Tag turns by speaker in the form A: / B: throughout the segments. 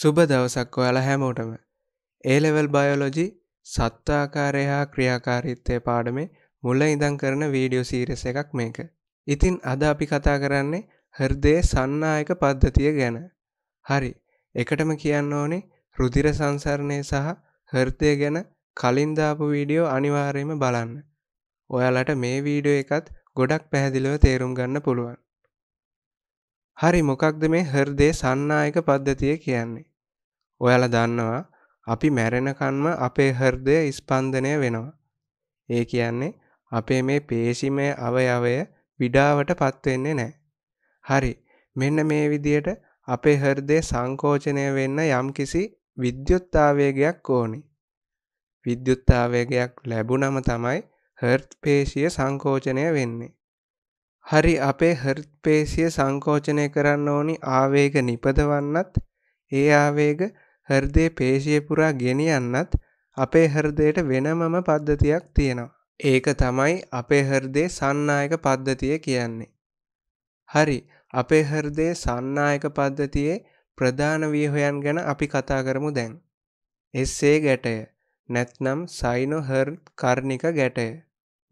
A: සුබ දවසක් ඔයාල හැමෝටම ඒලෙවල් බයෝලොජි සත්වාකාරය හා ක්‍රියාකාරීත්තය පාඩමේ මුල්ල ඉඳං කරන වීඩියෝ සීරස එකක් මේක. ඉතින් අද අපි කතා කරන්නේ හර්දය සන්නායක පද්ධතිය ගැන. හරි එකටම කියන්න ඕනේ රුදිර සංසරණය සහ හර්තය ගැන කලින්දාපු වීඩියෝ අනිවාර්යම බලන්න. ඔයාලට මේ වීඩියෝ එකත් ගොඩක් පැහැදිලිව තේරුම් ගන්න පුළුවන්. හරි මොකක්ද මේ හර්දේ සන්නායක පද්ධතිය කියන්නේ. ඔයාල දන්නවා අපි මැරෙනකන්ම අපේ හර්දය ස්පන්දනය වෙනවා. ඒ කියන්නේ අපේ මේ පේශිමය අවයවය විඩාවට පත්වෙන්නේ නෑ. හරි මෙන්න මේ විදියට අපේ හර්දය සංකෝචනය වෙන්න යම්කිසි විද්‍යුත්තාවේගයක් ඕනි. විද්‍යුත්තාවේගයක් ලැබුණම තමයි හර්ත් පේශය සංකෝචනය වෙන්නේ. හරි අපේ හර්ත් පේශය සංකෝචනය කරන්න ඕනි ආවේග නිපදවන්නත් ඒ ආවේග හෘදේ පේශිය පුරා ගෙනියන්නත් අපේ හෘදයට වෙනමම පද්ධතියක් තියෙනවා. ඒක තමයි අපේ හෘදේ සන්නායක පද්ධතිය කියන්නේ. හරි, අපේ හෘදේ සන්නායක පද්ධතියේ ප්‍රධාන ව්‍යුහයන් ගැන අපි කතා කරමු දැන්. එස්සේ ගැටය නැත්නම් සයිනෝහර්ට් කර්ණික ගැටය.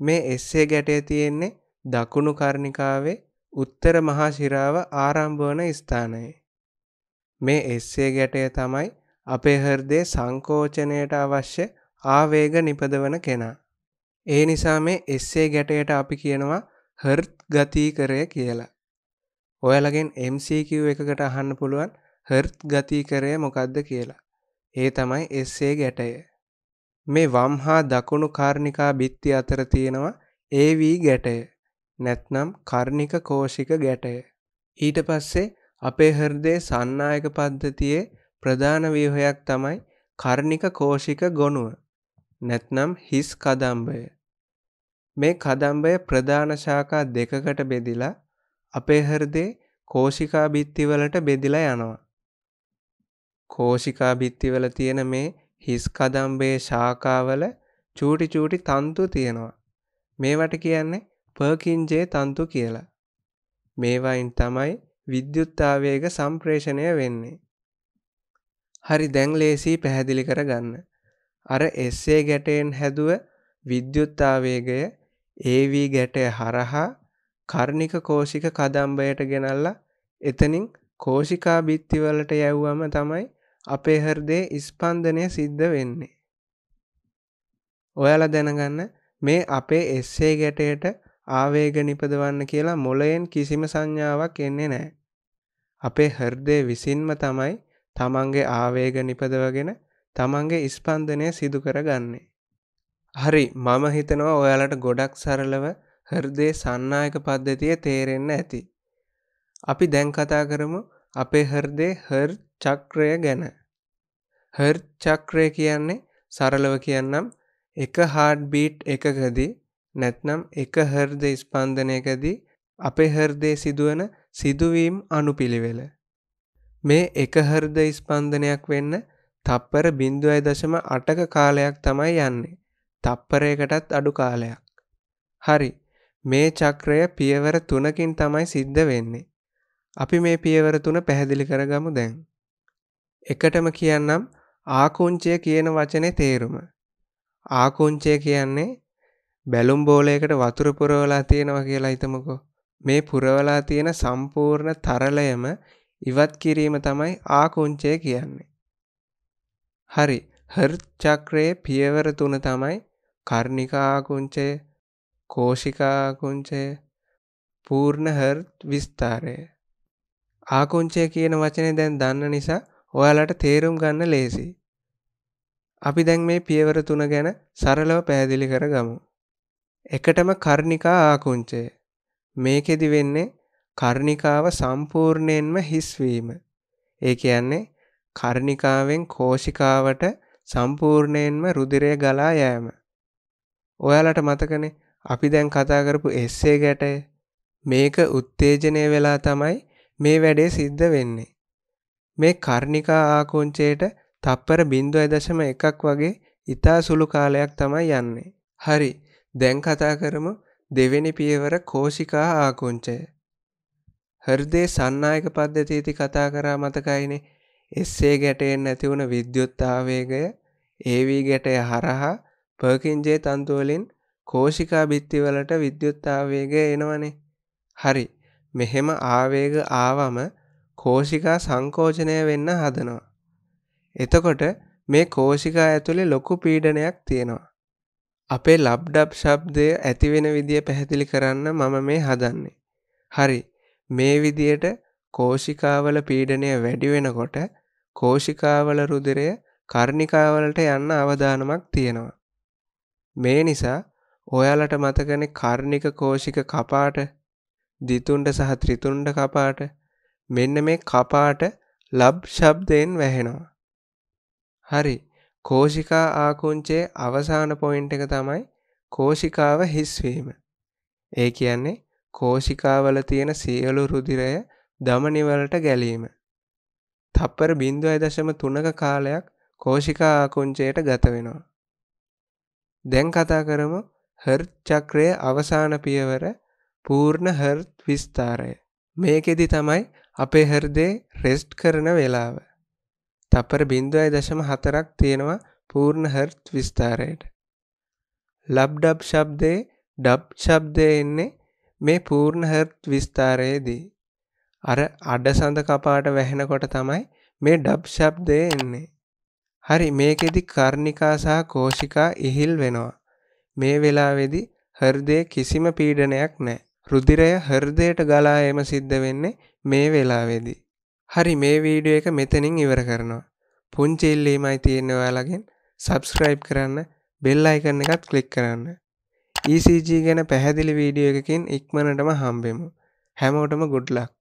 A: මේ එස්සේ ගැටය තියෙන්නේ දකුණු කර්ණිකාවේ උත්තර මහා ශිරාව ආරම්භ වන ස්ථානයේ. මේ එස්සේ ගැටය තමයි අපේ හෘදේ සංකෝචනයට අවශ්‍ය ආවේග නිපදවන කෙනා. ඒ නිසා මේ එස්සේ ගැටයට අපි කියනවා හර්ත් ගතිකරය කියලා. ඔයාලගෙන් MCQ එකකට අහන්න පුළුවන් හර්ත් ගතිකරය මොකක්ද කියලා. ඒ තමයි එස්සේ ගැටය. මේ වම් හා දකුණු කාර්ණිකා බිත්ති අතර තියෙනවා AV ගැටය. නැත්නම් කර්ණික කෝෂික ගැටය. ඊට පස්සේ අපේ හෘදේ සන්නායක පද්ධතියේ ප්‍රධාන ව්‍යුහයක් තමයි කර්ණික කෝෂික ගොනුව නැත්නම් හිස් කදම්බය. මේ කදම්බය ප්‍රධාන ශාඛා දෙකකට බෙදිලා අපේ හෘදේ කෝෂිකා බිත්තිවලට බෙදිලා යනවා. කෝෂිකා බිත්තිවල තියෙන මේ හිස් කදම්බයේ ශාඛාවල චූටි චූටි තන්තු තියෙනවා. මේවට කියන්නේ පර්කින්ජේ තන්තු කියලා. මේවායින් තමයි විද්‍යුත්තාවේග සම්ප්‍රේෂණය වෙන්නේ. හරි දැන් ලේසිී පැහැදිලි කරගන්න. අර එස්සේ ගැටයෙන් හැදුව විද්‍යුත්තාවේගය ඒවී ගැටය හරහා කර්ණික කෝෂික කදම්බයට ගෙනල්ලා එතනින් කෝෂිකා බිත්තිවලට යැව්වම තමයි අපේ හර්දේ ඉස්පන්දනය සිද්ධ වෙන්නේ. ඔයාල දැනගන්න මේ අපේ එස්සේ ගැටයට ආවේග නිපදවන්න කියලා මොලයෙන් කිසිම සංඥාවක් එන්නේ නෑ. අපේ හර්දය විසින්ම තමයි තමන්ගේ ආවේග නිපදවගෙන තමන්ගේ ඉස්පන්දනය සිදු කරගන්නේ. හරි මම හිතනවා ඔයාලට ගොඩක් සරලව හර්දේ සන්නායක පද්ධතිය තේරෙන්න ඇති. අපි දැන් කතා කරමු අපේ හර්දේ හර් චක්‍රය ගැන. හර් චක්‍රය කියන්නේ සරලව කියන්නම් එක හාඩ් බීට් එකකදී නැත්නම් එක හර්ද ස්පන්දනයකදී අපේ හර්දේ සිදුවන සිදුවීම් අනුපිළිවෙල. මේ එක හෘද ස්පන්දනයක් වෙන්න තප්පර බිින්දුව දශම අටක කාලයක් තමයි යන්නේ. තප්පරයකටත් අඩු කාලයක්. හරි මේ චක්‍රය පියවර තුනකින් තමයි සිද්ධ වෙන්නේ. අපි මේ පියවර තුන පැහැදිලි කරගමු දැන්. එකටම කියන්නම් ආකුංචය කියන වචනේ තේරුම. ආකුංචය කියන්නේ බැලුම් බෝලයකට වතුර පුරවලා තියෙනවා කියලා හිතමුකෝ. මේ පුරවලා තියෙන සම්පූර්ණ තරලයම ඉවත් කිරීම තමයි ආකුංචය කියන්නේ. හරි හර් චක්‍රයේ පියවර තුන තමයි කර්ණිකාකුංචය කෝෂිකාකුංචය පූර්ණ හර් විස්ථාරය. ආකුංචය කියන වචනේ දැන් දන්න නිසා ඔයාලට තේරුම් ගන්න ලේසි. අපි දැන් මේ පියවර තුන ගැන සරලව පැහැදිලි කරගමු. එකටම කර්ණිකා ආකුංචය. මේකෙදි වෙන්නේ කර්ණිකාව සම්පූර්ණයෙන්ම හිස්වීම. ඒ කියන්නේ කර්ණිකාවෙන් කෝෂිකාවට සම්පූර්ණයෙන්ම රුධිරය ගලා යෑම. ඔයාලට මතකනේ අපි දැන් කතා කරපු එස්සේ ගැටය මේක උත්තේජනය වෙලා තමයි මේ වැඩේ සිද්ධ වෙන්නේ. මේ කර්ණිකා ආකෝංචයට තප්පර 0.1ක් වගේ ඉතා සුළු කාලයක් තමයි යන්නේ. හරි. දැන් කතා කරමු දෙවෙනි පියවර කෝෂිකා ආකෝංචය. හර්දේ සන්නායක පද්ධතිීති කතා කරා මතකයිනේ එස්සේ ගැටයෙන් නැතිවුණ විද්‍යුත්තාවේගය ඒවී ගැටය හරහා පර්කින්ජේ තන්තුවලින් කෝෂිකා බිත්තිවලට විද්‍යුත්තාවේගය එනවනේ හරි මෙහෙම ආවේග ආවම කෝෂිකා සංකෝජනය වෙන්න හදනවා එතකොට මේ කෝෂිකා ඇතුළේ ලොකු පීඩනයක් තියෙනවා අපේ ලබ්ඩබ් ශබ්දය ඇතිවෙන විදිය පැහැදිලි කරන්න මම මේ හදන්නේ හරි මේ විදියට කෝෂිකාවල පීඩනය වැඩි වෙනකොට කෝෂිකාවල රුධිරය කර්ණිකාවලට යන්න අවධානමක් තියෙනවා. මේ නිසා ඔයාලට මතකනේ කර්ණික කෝෂික කපාට දිතුණ්ඩ සහ ත්‍රිතුණ්ඩ කපාට මෙන්න මේ කපාට ලබ් ශබ්දයෙන් වැහෙනවා. හරි කෝෂිකා ආකුංචයේ අවසාන පොයින්ට් එක තමයි කෝෂිකාව හිස්වීම. ඒ කියන්නේ කෝෂිකාවල තියෙන සියලු රුධිරය ධමනිවලට ගැලීම. තප්පර බිින්දුවයි දශම තුනක කාලයක් කෝෂිකා ආකුංචයට ගත වෙනවා. දැන් කතා කරම හර් චක්‍රය අවසාන පියවර පූර්ණ හර්ත් විස්ථාරය. මේකෙදි තමයි අපේ හර්දේ රෙස්ට් කරන වෙලාව. තපර බින්දුවයි දශම හතරක් තියෙනවා පූර්ණ හර්ත් විස්ථාරයට. ලබ්ඩබ් ශබ්දේ ඩබ් ශබ්දය එන්නේ මේ පූර්ණ හර්ත් විස්තරයේදී අර අඩසඳ කපාට වැහෙනකොට තමයි මේ ඩබ් ශබ්දය එන්නේ. හරි මේකෙදි කර්ණිකා සහ කෝෂිකා ඉහිල් වෙනවා. මේ වෙලාවේදී හෘදයේ කිසිම පීඩනයක් නැහැ. රුධිරය හෘදයට ගලා එම සිද්ධ වෙන්නේ මේ වෙලාවේදී. හරි මේ වීඩියෝ එක මෙතනින් ඉවර කරනවා. පුංචි ඉල්ලීමයි තියෙන්නේ ඔයාලගෙන් subscribe කරන්න, bell icon එකත් click කරන්න. ECG ගැන පැහැදිලි වීඩියෝ එකකින් ඉක්මනටම හම්බෙමු. හැමෝටම ගුඩ් ලක්.